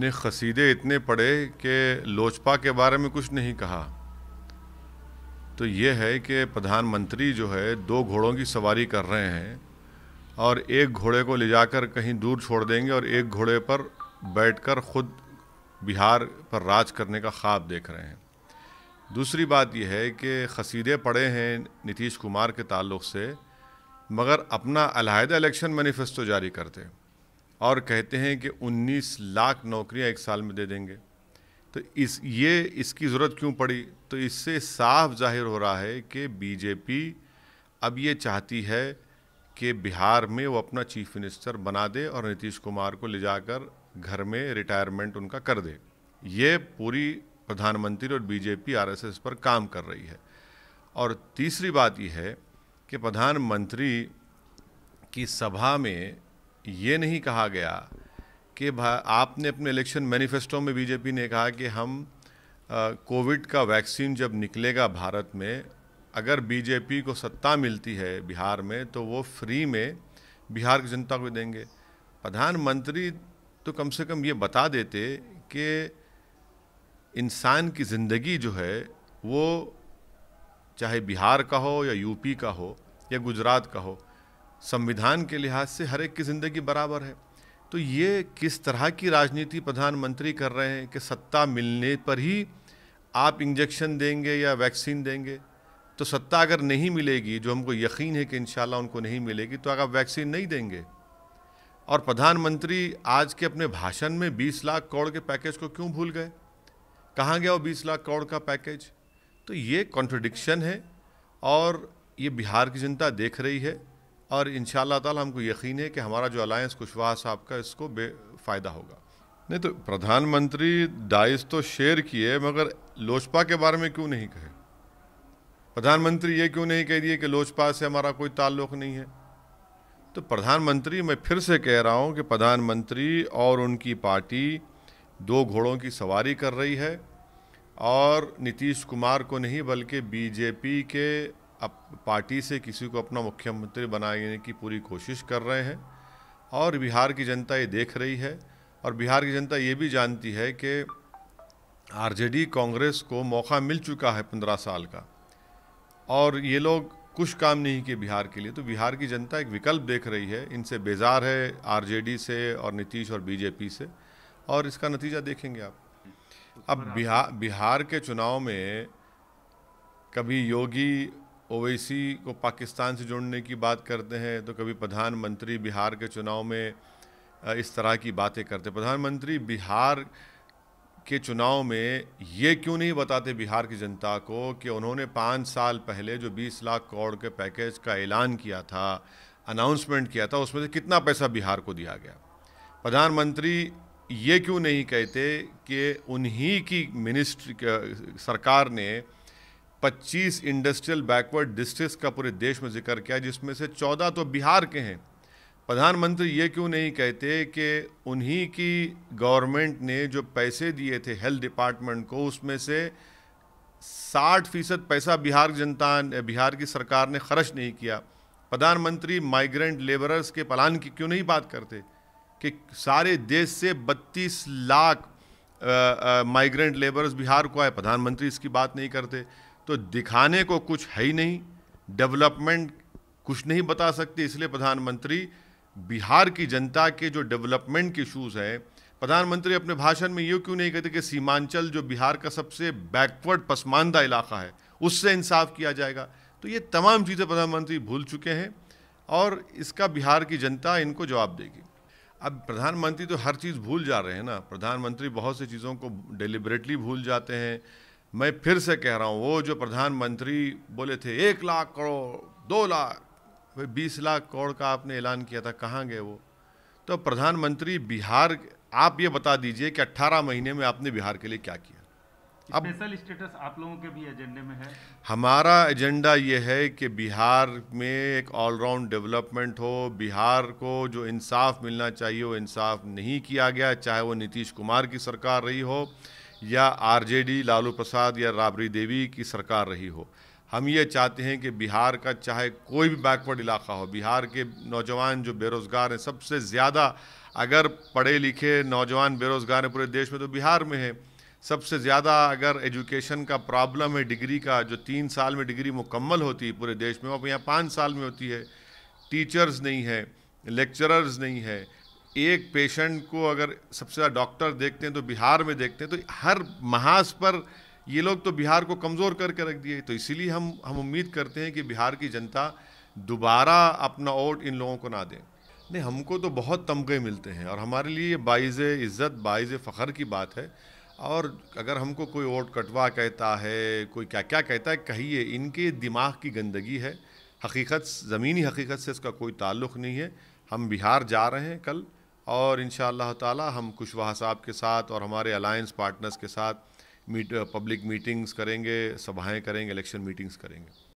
ने खसीदे इतने पढ़े कि लोजपा के बारे में कुछ नहीं कहा तो ये है कि प्रधानमंत्री जो है दो घोड़ों की सवारी कर रहे हैं और एक घोड़े को ले जाकर कहीं दूर छोड़ देंगे और एक घोड़े पर बैठकर खुद बिहार पर राज करने का ख्वाब देख रहे हैं दूसरी बात यह है कि खसीदे पड़े हैं नीतीश कुमार के ताल्लुक से मगर अपना अलहदा इलेक्शन मैनिफेस्टो जारी करते हैं और कहते हैं कि 19 लाख नौकरियां एक साल में दे देंगे तो इस ये इसकी ज़रूरत क्यों पड़ी तो इससे साफ जाहिर हो रहा है कि बीजेपी अब ये चाहती है कि बिहार में वो अपना चीफ मिनिस्टर बना दे और नीतीश कुमार को ले जाकर घर में रिटायरमेंट उनका कर दे ये पूरी प्रधानमंत्री और बीजेपी आरएसएस पर काम कर रही है और तीसरी बात यह है कि प्रधानमंत्री की सभा में ये नहीं कहा गया कि आपने अपने इलेक्शन मैनिफेस्टो में बीजेपी ने कहा कि हम कोविड का वैक्सीन जब निकलेगा भारत में अगर बीजेपी को सत्ता मिलती है बिहार में तो वो फ्री में बिहार की जनता को देंगे प्रधानमंत्री तो कम से कम ये बता देते कि इंसान की ज़िंदगी जो है वो चाहे बिहार का हो या यूपी का हो या गुजरात का हो संविधान के लिहाज से हर एक की ज़िंदगी बराबर है तो ये किस तरह की राजनीति प्रधानमंत्री कर रहे हैं कि सत्ता मिलने पर ही आप इंजेक्शन देंगे या वैक्सीन देंगे तो सत्ता अगर नहीं मिलेगी जो हमको यकीन है कि इन उनको नहीं मिलेगी तो अगर वैक्सीन नहीं देंगे और प्रधानमंत्री आज के अपने भाषण में 20 लाख करोड़ के पैकेज को क्यों भूल गए कहाँ गया वो 20 लाख करोड़ का पैकेज तो ये कॉन्ट्रडिक्शन है और ये बिहार की जनता देख रही है और इन ताला हमको यकीन है कि हमारा जो अलायंस कुशवाहा साहब का इसको बेफ़ायदा होगा नहीं तो प्रधानमंत्री डाइस तो शेयर किए मगर लोजपा के बारे में क्यों नहीं कहे प्रधानमंत्री ये क्यों नहीं कह दिए कि लोजपा से हमारा कोई ताल्लुक नहीं है तो प्रधानमंत्री मैं फिर से कह रहा हूँ कि प्रधानमंत्री और उनकी पार्टी दो घोड़ों की सवारी कर रही है और नीतीश कुमार को नहीं बल्कि बीजेपी के अप पार्टी से किसी को अपना मुख्यमंत्री बनाने की पूरी कोशिश कर रहे हैं और बिहार की जनता ये देख रही है और बिहार की जनता ये भी जानती है कि आरजेडी कांग्रेस को मौका मिल चुका है पंद्रह साल का और ये लोग कुछ काम नहीं किए बिहार के लिए तो बिहार की जनता एक विकल्प देख रही है इनसे बेजार है आरजेडी से और नीतीश और बीजेपी से और इसका नतीजा देखेंगे आप अब बिहार बिहार के चुनाव में कभी योगी ओवैसी को पाकिस्तान से जोड़ने की बात करते हैं तो कभी प्रधानमंत्री बिहार के चुनाव में इस तरह की बातें करते प्रधानमंत्री बिहार के चुनाव में ये क्यों नहीं बताते बिहार की जनता को कि उन्होंने पाँच साल पहले जो 20 लाख करोड़ के पैकेज का ऐलान किया था अनाउंसमेंट किया था उसमें से कितना पैसा बिहार को दिया गया प्रधानमंत्री ये क्यों नहीं कहते कि उन्हीं की मिनिस्ट्री सरकार ने 25 इंडस्ट्रियल बैकवर्ड डिस्ट्रिक्स का पूरे देश में जिक्र किया जिसमें से 14 तो बिहार के हैं प्रधानमंत्री ये क्यों नहीं कहते कि उन्हीं की गवर्नमेंट ने जो पैसे दिए थे हेल्थ डिपार्टमेंट को उसमें से 60 फीसद पैसा बिहार जनता बिहार की सरकार ने खर्च नहीं किया प्रधानमंत्री माइग्रेंट लेबरर्स के पलान की क्यों नहीं बात करते कि सारे देश से बत्तीस लाख माइग्रेंट लेबर्स बिहार को आए प्रधानमंत्री इसकी बात नहीं करते तो दिखाने को कुछ है ही नहीं डेवलपमेंट कुछ नहीं बता सकती इसलिए प्रधानमंत्री बिहार की जनता के जो डेवलपमेंट के इशूज़ हैं प्रधानमंत्री अपने भाषण में ये क्यों नहीं कहते कि सीमांचल जो बिहार का सबसे बैकवर्ड पसमानदा इलाका है उससे इंसाफ किया जाएगा तो ये तमाम चीज़ें प्रधानमंत्री भूल चुके हैं और इसका बिहार की जनता इनको जवाब देगी अब प्रधानमंत्री तो हर चीज़ भूल जा रहे हैं ना प्रधानमंत्री बहुत सी चीज़ों को डिलिबरेटली भूल जाते हैं मैं फिर से कह रहा हूँ वो जो प्रधानमंत्री बोले थे एक लाख करोड़ दो लाख भाई बीस लाख करोड़ का आपने ऐलान किया था कहाँ गए वो तो प्रधानमंत्री बिहार आप ये बता दीजिए कि 18 महीने में आपने बिहार के लिए क्या किया अब स्पेशल स्टेटस आप लोगों के भी एजेंडे में है हमारा एजेंडा ये है कि बिहार में एक ऑलराउंड डेवलपमेंट हो बिहार को जो इंसाफ मिलना चाहिए वो इंसाफ नहीं किया गया चाहे वो नीतीश कुमार की सरकार रही हो या आरजेडी लालू प्रसाद या राबड़ी देवी की सरकार रही हो हम ये चाहते हैं कि बिहार का चाहे कोई भी बैकवर्ड इलाका हो बिहार के नौजवान जो बेरोज़गार हैं सबसे ज़्यादा अगर पढ़े लिखे नौजवान बेरोज़गार हैं पूरे देश में तो बिहार में है सबसे ज़्यादा अगर एजुकेशन का प्रॉब्लम है डिग्री का जो तीन साल में डिग्री मुकम्मल होती है पूरे देश में वो यहाँ पाँच साल में होती है टीचर्स नहीं है लेक्चरर्स नहीं है एक पेशेंट को अगर सबसे ज़्यादा डॉक्टर देखते हैं तो बिहार में देखते हैं तो हर महाज पर ये लोग तो बिहार को कमज़ोर करके रख दिए तो इसीलिए हम हम उम्मीद करते हैं कि बिहार की जनता दोबारा अपना वोट इन लोगों को ना दें नहीं हमको तो बहुत तमगे मिलते हैं और हमारे लिए बाइज़ इज़्ज़त बाइज़ फ़ख्र की बात है और अगर हमको कोई वोट कटवा कहता है कोई क्या क्या कहता है कहिए इनके दिमाग की गंदगी है हकीकत ज़मीनी हकीकत से इसका कोई ताल्लुक़ नहीं है हम बिहार जा रहे हैं कल और इन ताला हम कुशवाहा साहब के साथ और हमारे अलायंस पार्टनर्स के साथ मीट पब्लिक मीटिंग्स करेंगे सभाएं करेंगे इलेक्शन मीटिंग्स करेंगे